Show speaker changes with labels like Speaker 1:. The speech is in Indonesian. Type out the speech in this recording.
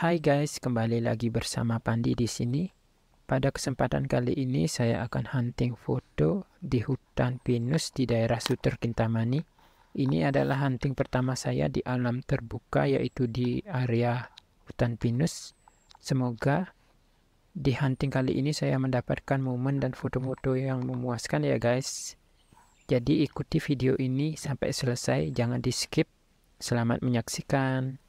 Speaker 1: Hai guys, kembali lagi bersama Pandi di sini. Pada kesempatan kali ini saya akan hunting foto di hutan pinus di daerah Suter Kintamani. Ini adalah hunting pertama saya di alam terbuka yaitu di area hutan pinus. Semoga di hunting kali ini saya mendapatkan momen dan foto-foto yang memuaskan ya guys. Jadi ikuti video ini sampai selesai, jangan di skip. Selamat menyaksikan.